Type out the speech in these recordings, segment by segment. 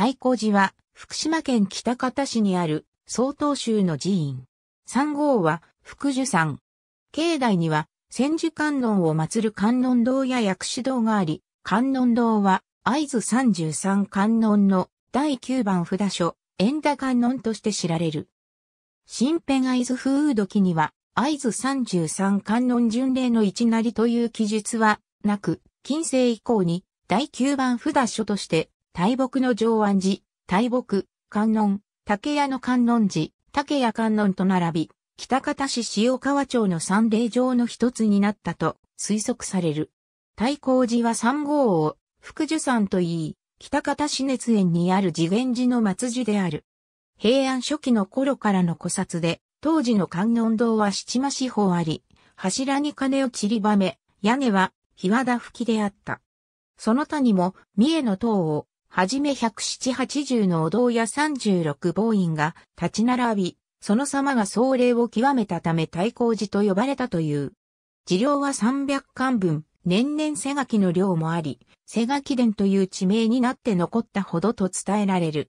太鼓寺は、福島県北方市にある、曹洞宗の寺院。三号は、福寿山。境内には、千寿観音を祀る観音堂や薬師堂があり、観音堂は、合図三十三観音の第九番札所、円田観音として知られる。新編合図風土記には、合図三十三観音巡礼の一なりという記述はなく、近世以降に第九番札所として大木の上安寺、大木、観音、竹屋の観音寺、竹屋観音と並び、北方市塩川町の三霊場の一つになったと推測される。大光寺は三号を福寿山と言い、北方市熱園にある次元寺の末寺である。平安初期の頃からの古刹で、当時の観音堂は七間四方あり、柱に金を散りばめ、屋根は、日和田吹きであった。その他にも、三重の塔を、はじめ107、80のお堂や36坊院が立ち並び、その様が僧霊を極めたため太閤寺と呼ばれたという。寺療は300巻分、年々瀬垣の量もあり、瀬垣殿という地名になって残ったほどと伝えられる。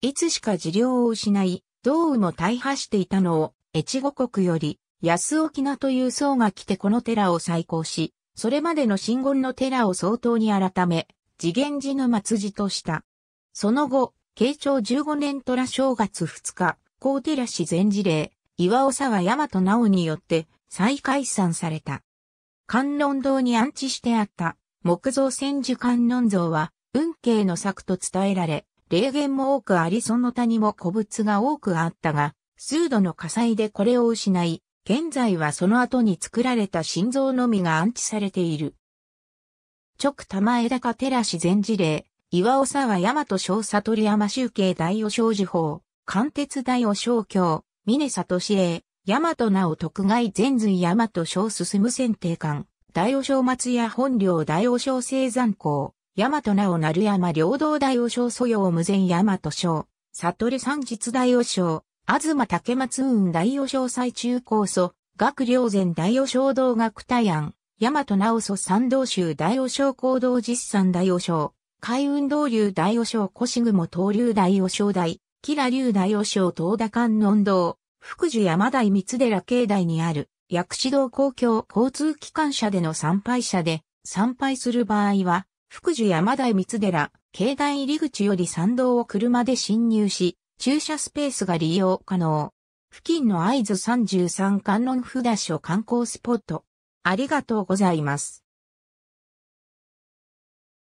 いつしか寺療を失い、道雨も大破していたのを、越後国より、安沖名という僧が来てこの寺を再興し、それまでの真言の寺を相当に改め、次元寺の末寺とした。その後、慶長15年虎正月2日、高寺市全寺令、岩尾沢大和直によって再解散された。観音堂に安置してあった木造千手観音像は、運慶の作と伝えられ、霊言も多くありその他にも古物が多くあったが、数度の火災でこれを失い、現在はその後に作られた心臓のみが安置されている。直玉枝か寺市全事例、岩尾沢山と小里山集計大予小事法、貫鉄大予小教、峰里市令、となお徳外全髄山と小進む選定官、大予小松屋本領大予小生山校、大和直成山領道大予小素養無前山と小、悟り三実大予小、ま竹松運大予小最中高祖、学領前大予小道学大安。大和直祖三道州大和尚行動実産大和尚、海運動流大王将越雲東流大和尚大、吉良流大和尚東田観音堂、福寿山大三寺境内にある、薬師道公共交通機関車での参拝者で、参拝する場合は、福寿山大三寺、境内入り口より参道を車で侵入し、駐車スペースが利用可能。付近の合図33観音札所観光スポット、ありがとうございます。